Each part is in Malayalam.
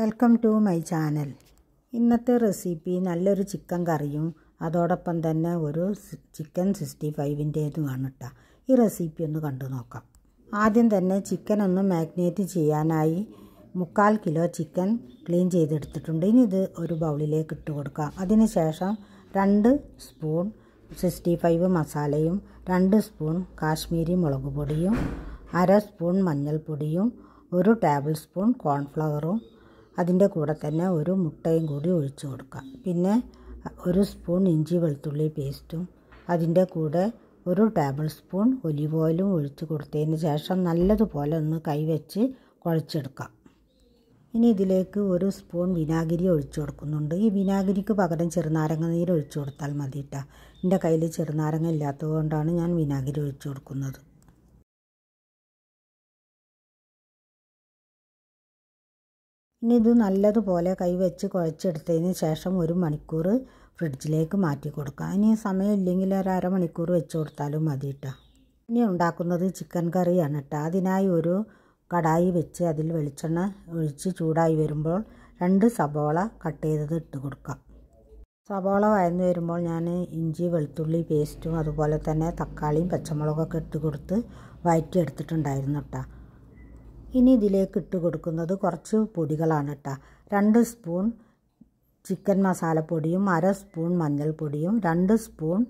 വെൽക്കം ടു മൈ ചാനൽ ഇന്നത്തെ റെസിപ്പി നല്ലൊരു ചിക്കൻ കറിയും അതോടൊപ്പം തന്നെ ഒരു ചിക്കൻ സിക്സ്റ്റി ഫൈവിൻ്റേതുമാണ് കേട്ടോ ഈ റെസിപ്പി ഒന്ന് കണ്ടു നോക്കാം ആദ്യം തന്നെ ചിക്കൻ ഒന്ന് മാഗ്നേറ്റ് ചെയ്യാനായി മുക്കാൽ കിലോ ചിക്കൻ ക്ലീൻ ചെയ്തെടുത്തിട്ടുണ്ട് ഇനി ഇത് ഒരു ബൗളിലേക്ക് ഇട്ട് കൊടുക്കാം അതിനുശേഷം രണ്ട് സ്പൂൺ സിക്സ്റ്റി ഫൈവ് മസാലയും രണ്ട് സ്പൂൺ കാശ്മീരി മുളക് പൊടിയും അര സ്പൂൺ മഞ്ഞൾപ്പൊടിയും ഒരു ടേബിൾ സ്പൂൺ കോൺഫ്ലവറും അതിൻ്റെ കൂടെ തന്നെ ഒരു മുട്ടയും കൂടി ഒഴിച്ചു കൊടുക്കാം പിന്നെ ഒരു സ്പൂൺ ഇഞ്ചി വെളുത്തുള്ളി പേസ്റ്റും അതിൻ്റെ കൂടെ ഒരു ടേബിൾ സ്പൂൺ ഒലിവ് ഓയിലും ഒഴിച്ച് കൊടുത്തതിന് ശേഷം നല്ലതുപോലെ ഒന്ന് കൈവച്ച് കുഴച്ചെടുക്കാം ഇനി ഇതിലേക്ക് ഒരു സ്പൂൺ വിനാഗിരി ഒഴിച്ചു കൊടുക്കുന്നുണ്ട് ഈ വിനാഗിരിക്ക് പകരം ചെറുനാരങ്ങ നീര് ഒഴിച്ചു കൊടുത്താൽ മതി കേട്ടോ എൻ്റെ കയ്യിൽ ചെറുനാരങ്ങ ഇല്ലാത്തത് കൊണ്ടാണ് ഞാൻ വിനാഗിരി ഒഴിച്ചു കൊടുക്കുന്നത് ഇനി ഇത് നല്ലതുപോലെ കൈവച്ച് കുഴച്ചെടുത്തതിന് ശേഷം ഒരു മണിക്കൂർ ഫ്രിഡ്ജിലേക്ക് മാറ്റി കൊടുക്കുക ഇനി സമയമില്ലെങ്കിൽ ഒരു അരമണിക്കൂർ വെച്ച് കൊടുത്താലും മതി കേട്ടോ ഇനി ഉണ്ടാക്കുന്നത് ചിക്കൻ കറിയാണ് കേട്ടോ അതിനായി ഒരു കടായി വെച്ച് അതിൽ വെളിച്ചെണ്ണ ഒഴിച്ച് ചൂടായി വരുമ്പോൾ രണ്ട് സബോള കട്ട് ചെയ്തത് ഇട്ട് കൊടുക്കാം സബോള വയന്ന് വരുമ്പോൾ ഞാൻ ഇഞ്ചി വെളുത്തുള്ളി പേസ്റ്റും അതുപോലെ തന്നെ തക്കാളിയും പച്ചമുളകൊക്കെ ഇട്ട് കൊടുത്ത് വയറ്റി എടുത്തിട്ടുണ്ടായിരുന്നു കേട്ടോ ഇനി ഇതിലേക്ക് ഇട്ട് കൊടുക്കുന്നത് കുറച്ച് പൊടികളാണ് കേട്ടോ രണ്ട് സ്പൂൺ ചിക്കൻ മസാലപ്പൊടിയും അര സ്പൂൺ മഞ്ഞൾപ്പൊടിയും രണ്ട് സ്പൂൺ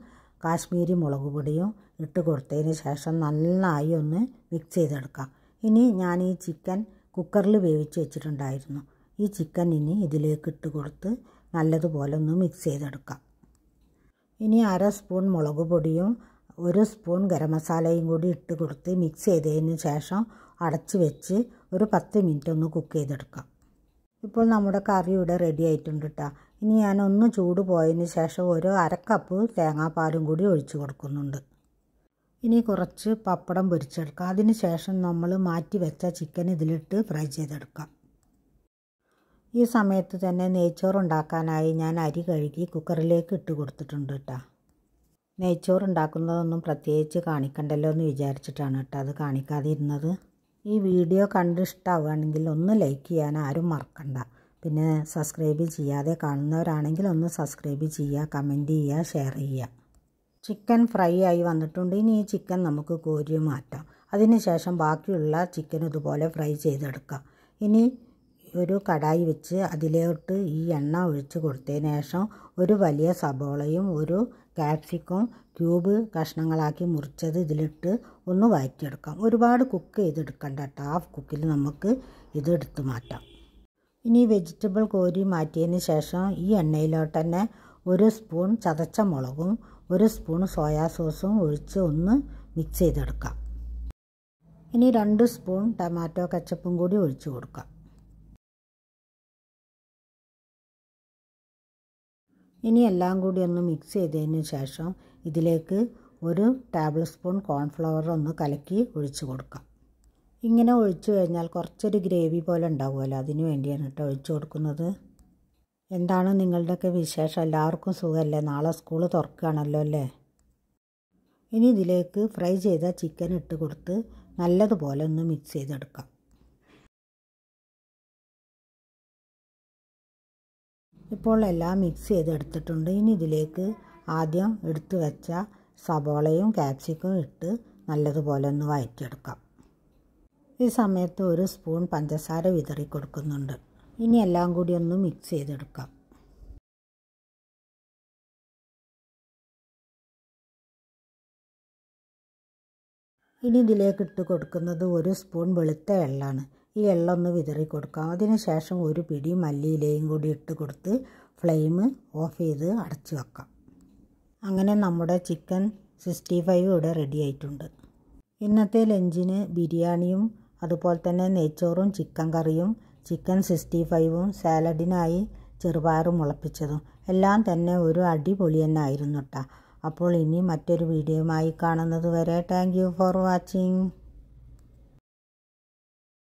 കാശ്മീരി മുളക് പൊടിയും ഇട്ട് കൊടുത്തതിന് ശേഷം നന്നായി ഒന്ന് മിക്സ് ചെയ്തെടുക്കാം ഇനി ഞാൻ ഈ ചിക്കൻ കുക്കറിൽ വേവിച്ച് വെച്ചിട്ടുണ്ടായിരുന്നു ഈ ചിക്കൻ ഇനി ഇതിലേക്ക് ഇട്ട് കൊടുത്ത് നല്ലതുപോലെ ഒന്ന് മിക്സ് ചെയ്തെടുക്കാം ഇനി അര സ്പൂൺ മുളക് പൊടിയും ഒരു സ്പൂൺ ഗരം മസാലയും കൂടി ഇട്ട് കൊടുത്ത് മിക്സ് ചെയ്തതിന് ശേഷം അടച്ച് വെച്ച് ഒരു പത്ത് മിനിറ്റ് ഒന്ന് കുക്ക് ചെയ്തെടുക്കാം ഇപ്പോൾ നമ്മുടെ കറി ഇവിടെ റെഡി ആയിട്ടുണ്ട് കേട്ടോ ഇനി ഞാൻ ഒന്ന് ചൂട് പോയതിന് ശേഷം ഒരു അരക്കപ്പ് തേങ്ങാപ്പാലും കൂടി ഒഴിച്ചു കൊടുക്കുന്നുണ്ട് ഇനി കുറച്ച് പപ്പടം പൊരിച്ചെടുക്കാം അതിന് ശേഷം നമ്മൾ മാറ്റി വെച്ച ചിക്കൻ ഇതിലിട്ട് ഫ്രൈ ചെയ്തെടുക്കാം ഈ സമയത്ത് തന്നെ നെയ്ച്ചോറുണ്ടാക്കാനായി ഞാൻ അരി കഴുകി കുക്കറിലേക്ക് ഇട്ട് കൊടുത്തിട്ടുണ്ട് കേട്ടോ നെയ്ച്ചോറുണ്ടാക്കുന്നതൊന്നും പ്രത്യേകിച്ച് കാണിക്കണ്ടല്ലോ എന്ന് വിചാരിച്ചിട്ടാണ് കേട്ടോ അത് കാണിക്കാതിരുന്നത് ഈ വീഡിയോ കണ്ട് ഇഷ്ടമാവുകയാണെങ്കിൽ ഒന്ന് ലൈക്ക് ചെയ്യാൻ ആരും മറക്കണ്ട പിന്നെ സബ്സ്ക്രൈബ് ചെയ്യാതെ കാണുന്നവരാണെങ്കിൽ ഒന്ന് സബ്സ്ക്രൈബ് ചെയ്യുക കമൻറ്റ് ചെയ്യുക ഷെയർ ചെയ്യുക ചിക്കൻ ഫ്രൈ ആയി വന്നിട്ടുണ്ട് ഇനി ഈ ചിക്കൻ നമുക്ക് കോരി മാറ്റാം അതിനുശേഷം ബാക്കിയുള്ള ചിക്കൻ ഇതുപോലെ ഫ്രൈ ചെയ്തെടുക്കാം ഇനി ഒരു കടായി വെച്ച് അതിലോട്ട് ഈ എണ്ണ ഒഴിച്ച് കൊടുത്തതിന് ശേഷം ഒരു വലിയ സബോളയും ഒരു കാപ്സിക്കും ക്യൂബ് കഷ്ണങ്ങളാക്കി മുറിച്ചത് ഇതിലിട്ട് ഒന്ന് വഴറ്റിയെടുക്കാം ഒരുപാട് കുക്ക് ചെയ്തെടുക്കണ്ട കേട്ടോ ഹാഫ് കുക്കിൽ നമുക്ക് ഇത് മാറ്റാം ഇനി വെജിറ്റബിൾ കോരി മാറ്റിയതിന് ശേഷം ഈ എണ്ണയിലോട്ട് തന്നെ ഒരു സ്പൂൺ ചതച്ച മുളകും ഒരു സ്പൂൺ സോയാ സോസും ഒഴിച്ച് ഒന്ന് മിക്സ് ചെയ്തെടുക്കാം ഇനി രണ്ട് സ്പൂൺ ടൊമാറ്റോ കച്ചപ്പും കൂടി ഒഴിച്ച് കൊടുക്കാം ഇനി എല്ലാം കൂടി ഒന്ന് മിക്സ് ചെയ്തതിന് ശേഷം ഇതിലേക്ക് ഒരു ടേബിൾ സ്പൂൺ കോൺഫ്ലവർ ഒന്ന് കലക്കി ഒഴിച്ചു കൊടുക്കാം ഇങ്ങനെ ഒഴിച്ചു കഴിഞ്ഞാൽ കുറച്ചൊരു ഗ്രേവി പോലെ ഉണ്ടാവുമല്ലോ അതിന് വേണ്ടിയാണ് കേട്ടോ ഒഴിച്ചു കൊടുക്കുന്നത് എന്താണ് നിങ്ങളുടെയൊക്കെ വിശേഷം എല്ലാവർക്കും സുഖമല്ലേ നാളെ സ്കൂൾ തുറക്കുകയാണല്ലോ അല്ലേ ഇനി ഇതിലേക്ക് ഫ്രൈ ചെയ്ത ചിക്കൻ ഇട്ട് കൊടുത്ത് നല്ലതുപോലെ ഒന്ന് മിക്സ് ചെയ്തെടുക്കാം ഇപ്പോൾ എല്ലാം മിക്സ് ചെയ്തെടുത്തിട്ടുണ്ട് ഇനി ഇതിലേക്ക് ആദ്യം എടുത്തു വെച്ച സബോളയും കാപ്സിക്കും ഇട്ട് നല്ലതുപോലെ ഒന്ന് വഴറ്റിയെടുക്കാം ഈ സമയത്ത് ഒരു സ്പൂൺ പഞ്ചസാര വിതറി കൊടുക്കുന്നുണ്ട് ഇനി എല്ലാം കൂടി ഒന്ന് മിക്സ് ചെയ്തെടുക്കാം ഇനി ഇതിലേക്ക് ഇട്ട് കൊടുക്കുന്നത് ഒരു സ്പൂൺ വെളുത്ത എള്ളാണ് ഈ ഒന്ന് വിതറി കൊടുക്കാം അതിനുശേഷം ഒരു പിടി മല്ലിയിലയും കൂടി ഇട്ട് കൊടുത്ത് ഫ്ലെയിം ഓഫ് ചെയ്ത് അടച്ച് വെക്കാം അങ്ങനെ നമ്മുടെ ചിക്കൻ സിക്സ്റ്റി ഫൈവ് ഇവിടെ റെഡി ആയിട്ടുണ്ട് ഇന്നത്തെ ലഞ്ചിന് ബിരിയാണിയും അതുപോലെ തന്നെ നെയ്ച്ചോറും ചിക്കൻ കറിയും ചിക്കൻ സിക്സ്റ്റി ഫൈവും സാലഡിനായി ചെറുപയറും മുളപ്പിച്ചതും എല്ലാം തന്നെ ഒരു അടിപൊളി തന്നെ ആയിരുന്നു കേട്ടോ അപ്പോൾ ഇനി മറ്റൊരു വീഡിയോയുമായി കാണുന്നത് വരെ താങ്ക് യു ഫോർ വാച്ചിങ്